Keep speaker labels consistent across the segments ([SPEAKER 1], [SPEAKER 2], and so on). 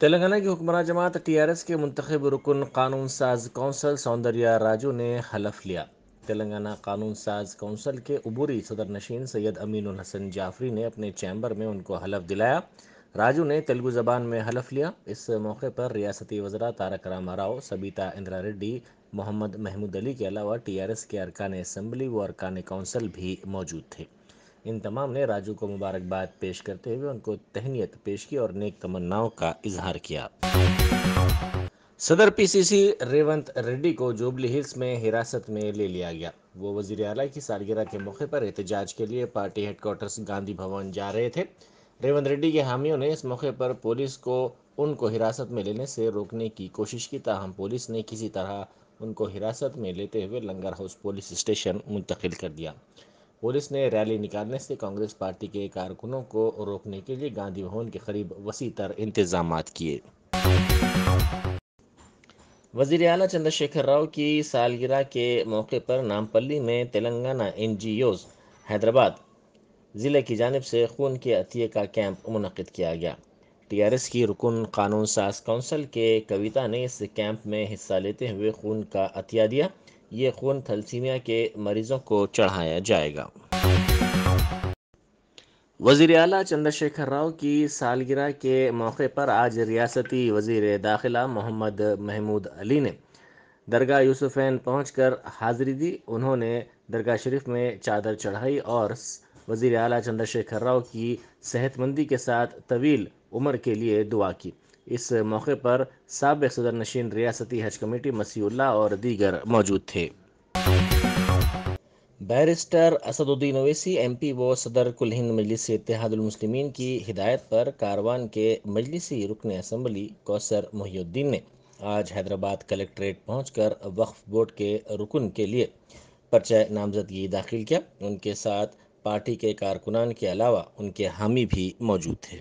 [SPEAKER 1] तेलंगाना की हुक्मरान जमात टीआरएस के मुंतब रुकन कानून साज कौंसल सौंदर्या राजू ने हलफ लिया तेलंगाना कानून साज कौंसल के अबूरी सदर नशीन सैयद अमीन हसन जाफरी ने अपने चैम्बर में उनको हलफ दिलाया राजू ने तेलुगु ज़बान में हलफ लिया इस मौके पर रियासती वजरा तारक रामा राव सबीता इंदिरा रेड्डी मोहम्मद महमूद अली के अलावा टी आर एस के अरकान असम्बली व अरकान कौंसल भी मौजूद थे इन तमाम ने राजू को मुबारकबाद पेश करते हुए उनको तहनीत पेश की और नेक तमन्नाओं का इजहार किया सदर पीसीसी रेवंत रेड्डी को जुबली हिल्स में हिरासत में ले लिया गया वो वजीर अला की सालगिरह के मौके पर एहतजाज के लिए पार्टी हेडक्वार्टर्स गांधी भवन जा रहे थे रेवंत रेड्डी के हामियों ने इस मौके पर पुलिस को उनको हिरासत में लेने से रोकने की कोशिश की ताहम पुलिस ने किसी तरह उनको हिरासत में लेते हुए लंगर हाउस पुलिस स्टेशन मुंतकिल कर दिया पुलिस ने रैली निकालने से कांग्रेस पार्टी के कारकुनों को रोकने के लिए गांधी भवन के करीब वसी तर इंतजाम किए वजीर अला चंद्रशेखर राव की सालगिरह के मौके पर नामपल्ली में तेलंगाना एन हैदराबाद ज़िले की जानब से खून के अतिये का कैंप मुनद किया गया टी आर एस की रुकन कानून साज काउंसिल के कविता ने इस कैंप में हिस्सा लेते हुए खून का अतिया दिया ये खून थलसीमिया के मरीजों को चढ़ाया जाएगा वजीर अला चंद्रशेखर राव की सालगिरह के मौके पर आज रियासती वज़ी दाखिला मोहम्मद महमूद अली ने दरगाह यूसुफैन पहुँच कर हाज़िरी दी उन्होंने दरगाह शरीफ में चादर चढ़ाई और वज़ी अला चंद्रशेखर राव की सेहतमंदी के साथ तवील उम्र के लिए दुआ की इस मौके पर सबक सदर नशीन रियासती हज कमेटी मसीुल्ला और दीगर मौजूद थे barrister Asaduddin Owaisi M P व सदर कुल हिंद मजलिस इतिहादलमसलम की हिदायत पर कारवान के मजलिसी रुकन असम्बली कौसर मुहिउद्दीन ने आज हैदराबाद कलेक्ट्रेट पहुँच कर वक्फ बोर्ड के रुकन के लिए पर्चा नामजदगी दाखिल किया उनके साथ पार्टी के कारकुनान के अलावा उनके हामी भी मौजूद थे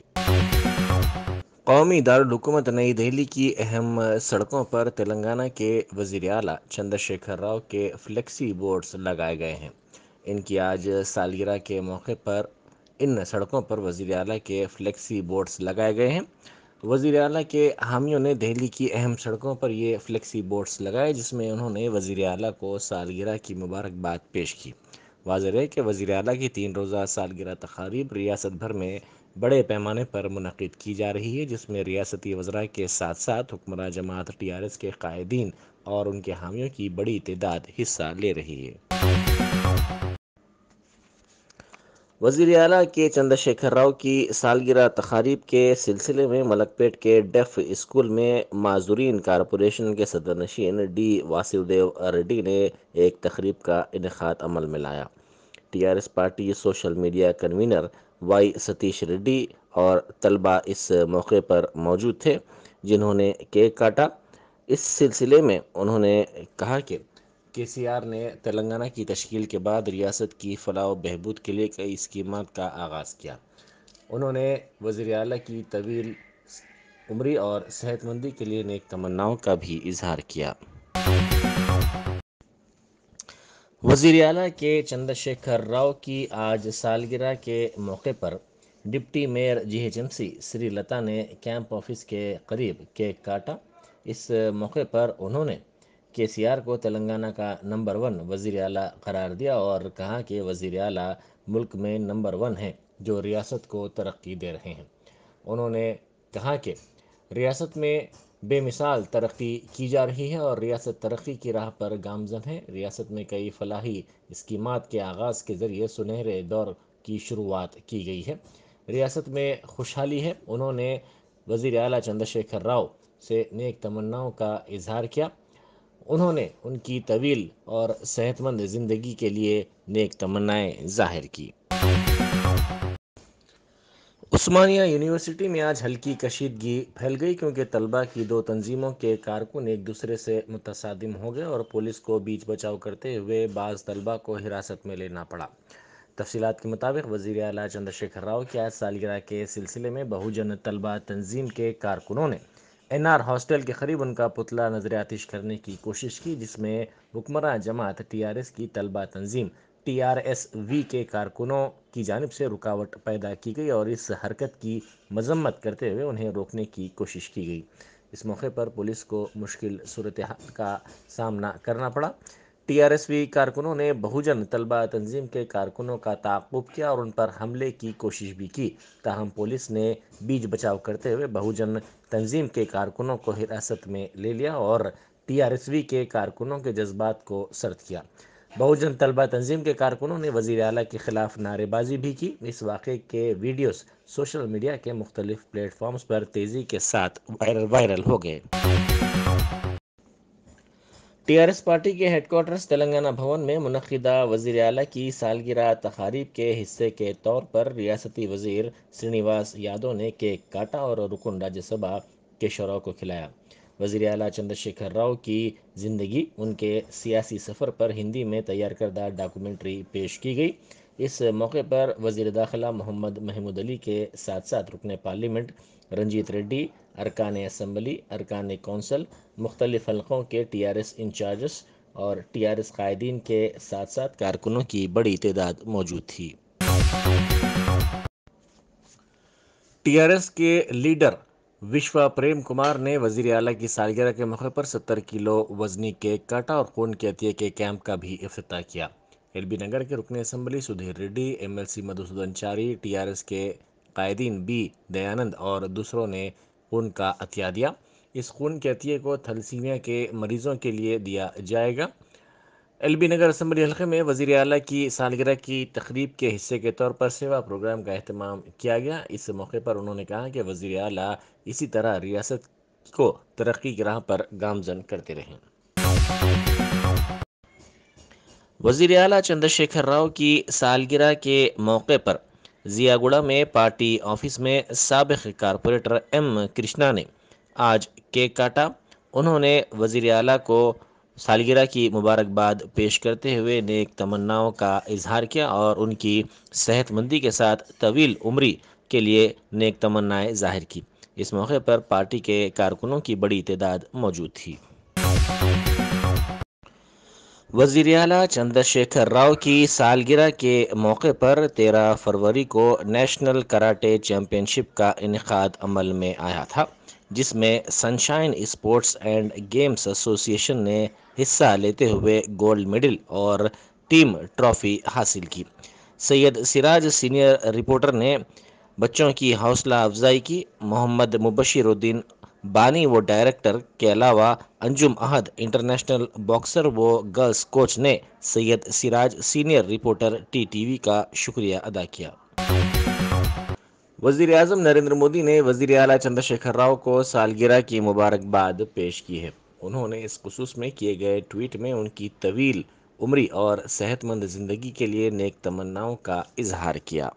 [SPEAKER 1] कौमी दारकूमत नई दिल्ली की अहम सड़कों पर तेलंगाना के वजीर अली चंद्रशेखर राव के फ्लेक्सी बोर्ड्स लगाए गए हैं इनकी आज सालगिरह के मौके पर इन सड़कों पर वजीर अल के फ्लेक्सी बोर्ड्स लगाए गए हैं वजीर अल के हामियों ने दिल्ली की अहम सड़कों पर ये फ्लेक्सी बोर्ड्स लगाए जिसमें उन्होंने वजीर अल को सालगिरह की मुबारकबाद पेश की वाजह है कि वज़ी अल की तीन रोज़ा सालगिरह तकारीब रियासत भर में बड़े पैमाने पर मनद की जा रही है जिसमें रियासती वज्रा के साथ साथ हुक्मरान जमात टी आर एस के कायदीन और उनके हामियों की बड़ी तदाद हिस्सा ले रही है वजीर अला के चंद्रशेखर राव की सालगिरह तकारीब के सिलसिले में मलकपेट के डेफ स्कूल में माजूरीन कॉरपोरेशन के सदर नशीन डी वासुदेव रेड्डी ने एक तकरीब का इनका अमल में लाया TRS party social media convenor Y Satish Reddy और तलबा इस मौके पर मौजूद थे जिन्होंने केक काटा इस सिलसिले में उन्होंने कहा कि के सी आर ने तेलंगाना की तश्कील के बाद रियासत की फलाह बहबूद के लिए कई स्कीम का आगाज़ किया उन्होंने वज़ी अल की तवील उम्री और सेहतमंदी के लिए नेक तमन्नाओं का भी इजहार किया वजीर अला के चंद्रशेखर राव की आज सालगिरह के मौके पर deputy mayor G C Srilatha ने कैंप ऑफिस के करीब केक काटा इस मौके पर उन्होंने आर को तेलंगाना का नंबर वन वजीर अला करार दिया और कहा कि वजीर अला मुल्क में नंबर वन हैं जो रियासत को तरक्की दे रहे हैं उन्होंने कहा कि रियासत में बेमिसाल तरक्की की जा रही है और रियासत तरक्की की राह पर गामजन है रियासत में कई फलाही स्कीमात के आगाज़ के ज़रिए सुनहरे दौर की शुरुआत की गई है रियासत में खुशहाली है उन्होंने वज़ी अला चंद्रशेखर राव से नेक तमन्नाओं का इजहार किया उन्होंने उनकी तवील और सेहतमंद ज़िंदगी के लिए नेक तमन्नाएँ ज़ाहिर की उस्मानिया यूनिवर्सिटी में आज हल्की कशीदगी फैल गई क्योंकि तलबा की दो तंजीमों के कारकुन एक दूसरे से मुतसादिम हो गए और पुलिस को बीच बचाव करते हुए बाज़ तलबा को हिरासत में लेना पड़ा तफसीत के मुताबिक वज़ी अला चंद्रशेखर राव की आज सालगिरह के सिलसिले में बहुजन तलबा तंजीम के कारकुनों ने एन आर हॉस्टल के करीब उनका पुतला नजर आतिश करने की कोशिश की जिसमें हुक्मरान जमात टी आर एस की तलबा तंजीम टीआरएसवी के कारकुनों की जानब से रुकावट पैदा की गई और इस हरकत की मजम्मत करते हुए उन्हें रोकने की कोशिश की गई इस मौके पर पुलिस को मुश्किल सूरत का सामना करना पड़ा टीआरएसवी कारकुनों ने बहुजन तलबा तंजीम के कारकुनों का ताकुब किया और उन पर हमले की कोशिश भी की ताहम पुलिस ने बीज बचाव करते हुए बहुजन तंजीम के कारकुनों को हिरासत में ले लिया और टीआरएसवी के कारकुनों के जज्बात को सर्द किया बहुजन तलबा तंजीम के कारकुनों ने वज़ी अली के ख़िलाफ़ नारेबाजी भी की इस वाक़े के वीडियोस सोशल मीडिया के मुख्तलिफ प्लेटफॉर्म्स पर तेज़ी के साथ वायरल वायरल हो गए टीआरएस पार्टी के हेडक्वार्टर्स तेलंगाना भवन में मनदा वजीर अली की सालगिरह तकारीब के हिस्से के तौर पर रियासती वजीर श्रीनिवास यादव ने केक काटा और रुकन राज्यसभा के शराव को खिलाया वज़ी अला चंद्रशेखर राव की ज़िंदगी उनके सियासी सफ़र पर हिंदी में तैयार करदा डॉक्यूमेंट्री पेश की गई इस मौके पर वजीर दाखिला मोहम्मद महमूद अली के साथ साथ रुकन पार्लियामेंट रंजीत रेड्डी अरकान असम्बली अरकान कौंसल मुख्तलिफ हलकों के टी आर एस इंचार्जस और टी आर एस कायदीन के साथ साथ कारकुनों की बड़ी तदाद मौजूद थी टी आर एस के लीडर विश्व प्रेम कुमार ने वजीर अला की सालगिरह के मौके पर सत्तर किलो वजनी केक काटा और खून के अतिये के कैंप का भी अफ्ताह किया एल बी नगर के रुकन assembly Sudheer Reddy M L C Chary T R S के कायदीन बी दयानंद और दूसरों ने खून का अतिया दिया इस खून के अतिये को थलसीमिया के मरीजों के लिए दिया जाएगा एल बी नगर असम्बली हल्के में वजी अला की सालगरह की तकरीब के हिस्से के तौर पर सेवा प्रोग्राम का अहतमाम किया गया इस मौके पर उन्होंने कहा कि वजी अल इसी तरह रियासत को तरक्की की राह पर गामजन करते रहें वजीर अल चंद्रशेखर राव की सालगिरह के मौके पर जियागुड़ा में पार्टी ऑफिस में सबक कारपोरेटर एम कृष्णा ने आज केक काटा उन्होंने वजीर अल को सालगिरह की मुबारकबाद पेश करते हुए नेक तमन्नाओं का इजहार किया और उनकी सेहतमंदी के साथ तवील उम्री के लिए नेक तमन्नाएँ जाहिर की इस मौके पर पार्टी के कारकुनों की बड़ी तदाद मौजूद थी वजीर अला चंद्रशेखर राव की सालगिरह के मौके पर तेरह फरवरी को नेशनल कराटे चैम्पियनशिप का इनका अमल में आया था जिसमें sunshine sports and games association ने हिस्सा लेते हुए गोल्ड मेडल और टीम ट्रॉफी हासिल की सैयद सिराज सीनियर रिपोर्टर ने बच्चों की हौसला अफजाई की मोहम्मद मुबशरुद्दीन बानी वो डायरेक्टर के अलावा अंजुम अहद इंटरनेशनल बॉक्सर वो गर्ल्स कोच ने Syed Siraj senior reporter TTV का शुक्रिया अदा किया वजीर अजम नरेंद्र मोदी ने वजीर अला चंद्रशेखर राव को सालगिरह की मुबारकबाद पेश की है उन्होंने इस खसूस में किए गए ट्वीट में उनकी तवील उम्री और सेहतमंद ज़िंदगी के लिए नेक तमन्नाओं का इजहार किया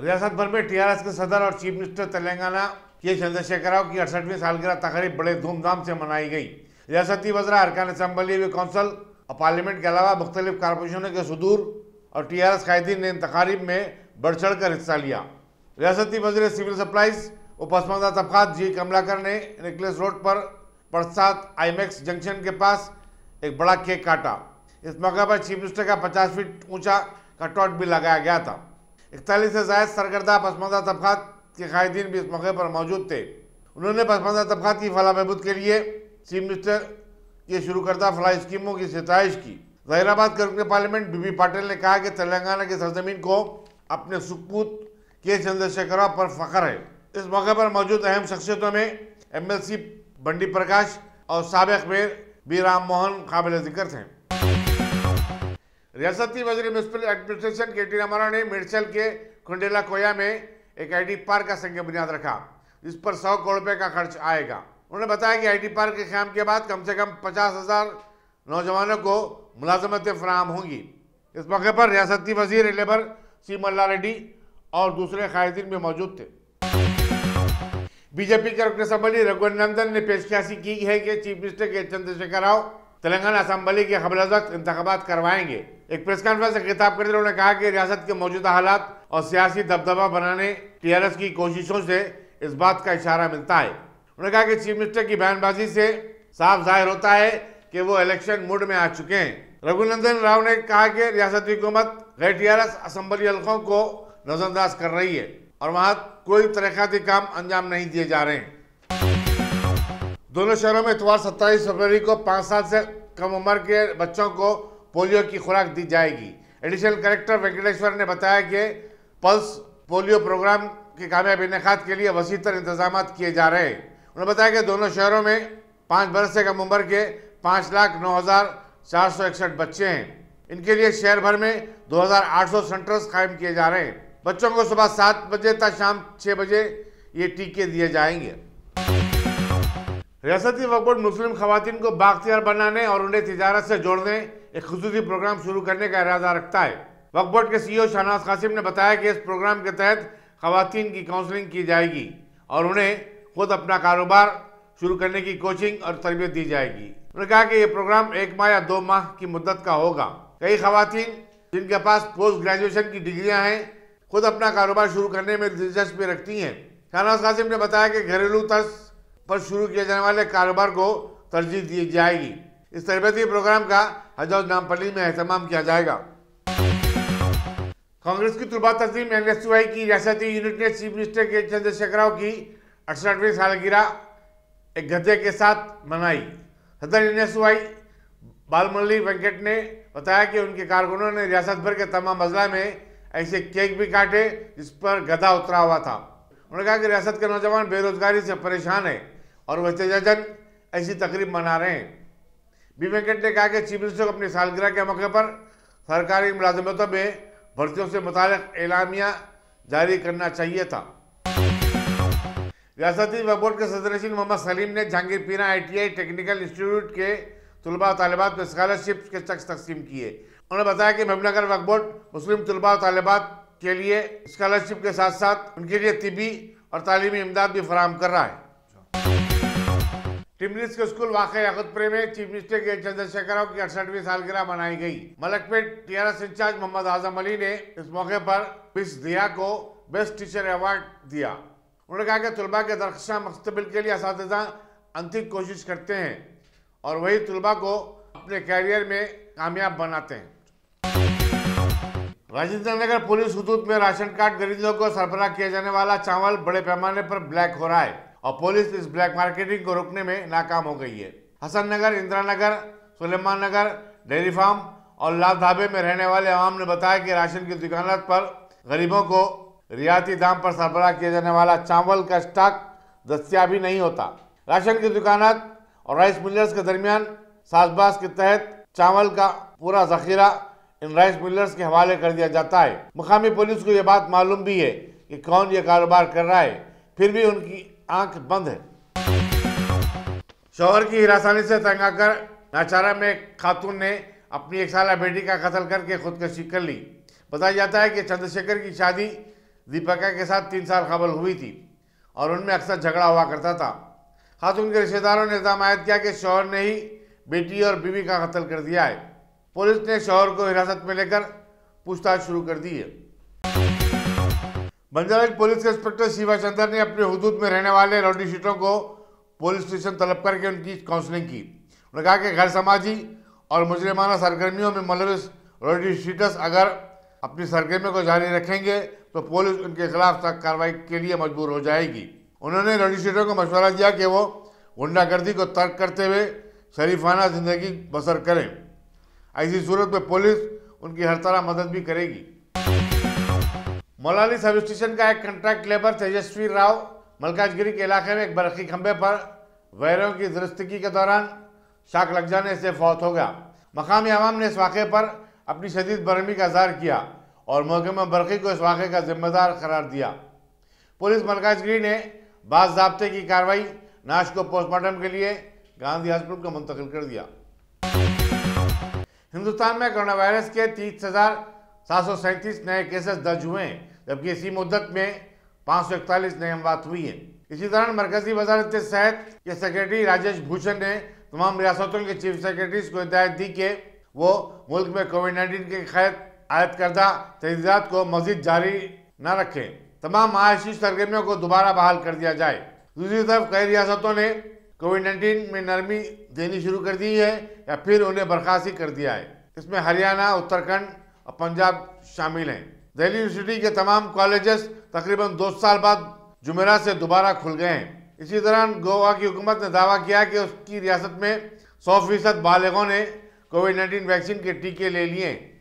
[SPEAKER 2] रियासत भर में टीआरएस के सदर और चीफ मिनिस्टर तेलंगाना के चंद्रशेखर राव की अड़सठवीं सालगिरह तकरीब बड़े धूमधाम से मनाई गई रियासती वजरा अरकान असम्बली कौंसल और पार्लियामेंट के अलावा मुख्तलिफ कारपोरेशनों के सदूर और टी आर एस कायदीन ने इन तकारीब में बढ़ चढ़ कर हिस्सा लिया रियासती वजरे सिविल सप्लाईज़ पसमानदा तबका जी कमलाकर ने नेकलेस रोड पर प्रसाद आईमैक्स जंक्शन के पास एक बड़ा केक काटा इस मौके पर चीफ मिनिस्टर का 50 फीट ऊंचा कटआउट भी लगाया गया था इकतालीस से जायद सरगर्दा पसमानदा तबका के कायदीन भी इस मौके पर मौजूद थे उन्होंने पसमानदा तबका की फला बहबूद के लिए चीफ मिनिस्टर की शुरू करदा फलाई स्कीमों की सितश की जहराबाद के रुकने पार्लियामेंट बीबी पाटिल ने कहा कि तेलंगाना की सरजमीन को अपने सुपूत के चंद्रशेखर पर फख्र है इस मौके पर मौजूद अहम शख्सियतों में एम एल सी बंडी प्रकाश और सबक मेयर बी राम मोहन काबिल जिक्र थे रियासती वजी म्यूनसिपल एडमिनिस्ट्रेशन के टी रमारा ने मिर्चल के खुंडेला कोया में एक आईडी पार्क का संग बुनियाद रखा जिस पर सौ करोड़ रुपये का खर्च आएगा उन्होंने बताया कि टी पार्क के क्याम के बाद कम से कम पचास हज़ार नौजवानों को मुलाजमतें फराहम होंगी इस मौके पर रियासती वजीर लेबर सी मल्ला रेड्डी और दूसरे कायदीन भी मौजूद थे बीजेपी के रुकने असम्बली रघुनंदन ने पेशकशी की है कि chief minister K Chandrashekar Rao Telangana assembly के हबल इंतबात करवाएंगे एक प्रेस कॉन्फ्रेंस से खिताब करते उन्होंने कहा कि रियासत के मौजूदा हालात और सियासी दबदबा बनाने टीआरएस की कोशिशों से इस बात का इशारा मिलता है उन्होंने कहा कि चीफ मिनिस्टर की बयानबाजी से साफ जाहिर होता है कि वो इलेक्शन मूड में आ चुके हैं रघुनंदन राव ने कहा कि रियासती हुकूमत गैर टी आर एस असम्बली हल्कों को नजरअंदाज कर रही है और वहां कोई तरक्याती काम अंजाम नहीं दिए जा रहे हैं दोनों शहरों में इतवार 27 फरवरी को पाँच साल से कम उम्र के बच्चों को पोलियो की खुराक दी जाएगी एडिशनल कलेक्टर वेंकटेश्वर ने बताया कि पल्स पोलियो प्रोग्राम के कामयाब इनका के लिए वसी तर इंतजाम किए जा रहे हैं उन्होंने बताया कि दोनों शहरों में पाँच बरस से कम उम्र के पाँच लाख नौ हज़ार चार सौ इकसठ बच्चे हैं इनके लिए शहर भर में दो हज़ार आठ सौ सेंटर्स कायम किए जा रहे हैं बच्चों को सुबह सात बजे तक शाम छह बजे ये टीके दिए जाएंगे रियासती वक्फ बोर्ड मुस्लिम खातन को बाख्तियार बनाने और उन्हें तजारत से जोड़ने एक खसूसी प्रोग्राम शुरू करने का इरादा रखता है वक्फ बोर्ड के सीईओ शाहनाज कासिम ने बताया कि इस प्रोग्राम के तहत खातन की काउंसलिंग की जाएगी और उन्हें खुद अपना कारोबार शुरू करने की कोचिंग और तरबियत दी जाएगी उन्होंने कहा कि यह प्रोग्राम एक माह या दो माह की मुद्दत का होगा कई खातन जिनके पास पोस्ट ग्रेजुएशन की डिग्रियाँ हैं खुद अपना कारोबार शुरू करने में दिलचस्पी रखती हैं शाहनवाज कासिम ने बताया कि घरेलू तर्ज पर शुरू किए जाने वाले कारोबार को तरजीह दी जाएगी इस तरबती प्रोग्राम का हजरत नामपली में अहतमाम किया जाएगा कांग्रेस की तुलबा तस्लीम एन एस की रियासती यूनिट ने chief minister K Chandrashekar Rao की अड़सठवीं सालगिरह एक गद्दे के साथ मनाई सदर N S Y Balamalli Venkat ने बताया कि उनके कारकुनों ने रियासत भर के तमाम अजला में ऐसे केक भी काटे जिस पर गधा उतरा हुआ था उन्होंने कहा कि रियासत के नौजवान बेरोजगारी से परेशान है और वचजन ऐसी तकरीब मना रहे हैं बी वेंकट ने कहा कि चीफ मिनिस्टर को अपनी सालगिरह के मौके पर सरकारी मुलाजमतों में भर्तियों से मुतल एलामिया जारी करना चाहिए था रियासती वोर्ड बोर्ड के सदरशील मोहम्मद सलीम ने Jahangirpeera I T I technical institute के तलबा तलबात में स्कॉलरशिप के चक्स तकसीम किए उन्होंने बताया कि मेमनगर वक्फ बोर्ड मुस्लिम तलबा और तलबात के लिए स्कॉलरशिप के साथ साथ उनके लिए तिबी और तालीमी इमदाद भी फराम कर रहा है टिमलिस के स्कूल वाकई अखतपुरे में chief minister K Chandrashekar Rao की अड़सठवीं सालगिरह मनाई गई मलकपेट टीआरएस इंचार्ज मोहम्मद आजम अली ने इस मौके पर मिस दिया को बेस्ट टीचर अवार्ड दिया उन्होंने कहा कि तलबा के दरख्शा मुस्तबिल के लिए इस अंतिम कोशिश करते हैं और वही तलबा को अपने कैरियर में कामयाब बनाते हैं राजेंद्र नगर पुलिस हुदूद में राशन कार्ड गरीबों को सरबराह किया जाने वाला चावल बड़े पैमाने पर ब्लैक हो रहा है और पुलिस इस ब्लैक मार्केटिंग को रोकने में नाकाम हो गई है हसन नगर इंदिरा नगर सुलेमान नगर डेयरी फार्म और लाल ढाबे में रहने वाले आवाम ने बताया कि राशन की दुकान पर गरीबों को रियायती दाम पर सरबराह किया जाने वाला चावल का स्टॉक दस्तियाब ही नहीं होता राशन की दुकान और राइस मिलर्स के दरमियान साजबाज के तहत चावल का पूरा जखीरा इन राइस मिलर्स के हवाले कर दिया जाता है मुकामी पुलिस को ये बात मालूम भी है कि कौन ये कारोबार कर रहा है फिर भी उनकी आंख बंद है शोहर की हिरासानी से तंगा कर नाचारा में खातून ने अपनी एक साल बेटी का कत्ल करके खुदकशी कर ली बताया जाता है कि चंद्रशेखर की शादी दीपिका के साथ तीन साल कबल हुई थी और उनमें अक्सर झगड़ा हुआ करता था खातून के रिश्तेदारों ने इल्जाम आयद किया कि शोहर ने ही बेटी और बीवी का कत्ल कर दिया है पुलिस ने शोहर को हिरासत में लेकर पूछताछ शुरू कर दी है बंजारा पुलिस के इंस्पेक्टर शिवा चंद्र ने अपने हदूद में रहने वाले राउडी शीटों को पुलिस स्टेशन तलब करके उनकी काउंसलिंग की उन्होंने कहा कि घर समाजी और मुजरिमाना सरगर्मियों में मलविस रोडी शीटर्स अगर अपनी सरगर्मियों को जारी रखेंगे तो पुलिस उनके खिलाफ सख्त कार्रवाई के लिए मजबूर हो जाएगी उन्होंने रोडी शीटों को मशवरा दिया कि वो गुंडागर्दी को तर्क करते हुए शरीफाना जिंदगी बसर करें ऐसी सूरत में पुलिस उनकी हर तरह मदद भी करेगी मोलाली सब स्टेशन का एक कंट्रैक्ट लेबर तेजस्वी राव मलकाजगिरी के इलाके में एक बरखी खंबे पर वैरों की दुरुस्तगी के दौरान शाख लग जाने से फौत हो गया मकामी आवाम ने इस वाक़े पर अपनी शदीद बरहमी का इजहार किया और मौके में बरखी को इस वाक़े का जिम्मेदार करार दिया पुलिस मलकाजगिरी ने बाज की कार्रवाई नाश को पोस्टमार्टम के लिए गांधी हॉस्पिटल को मुंतकिल कर दिया हिंदुस्तान में कोरोना वायरस के तीस हज़ार सात सौ सैंतीस नए केसेस दर्ज हुए हैं जबकि इसी मुद्दत में पाँच सौ इकतालीस नए अमवात हुई है इसी दौरान मरकजी वजारत सेहत के सेक्रेटरी राजेश भूषण ने तमाम रियासतों के चीफ सेक्रेटरी को हिदायत दी कि वो मुल्क में कोविड नाइन्टीन के खैर आयद करदा तहदीदात को मजीद जारी न रखें तमाम माशी सरगर्मियों को दोबारा बहाल कर दिया जाए दूसरी तरफ कई रियासतों ने कोविड नाइन्टीन में नरमी देनी शुरू कर दी है या फिर उन्हें बर्खास्त कर दिया है इसमें हरियाणा उत्तराखंड और पंजाब शामिल हैं दिल्ली यूनिवर्सिटी के तमाम कॉलेजेस तकरीबन दो साल बाद जुमेरा से दोबारा खुल गए हैं इसी दौरान गोवा की हुकूमत ने दावा किया कि उसकी रियासत में सौ फीसद बालगों ने कोविड नाइन्टीन वैक्सीन के टीके ले लिए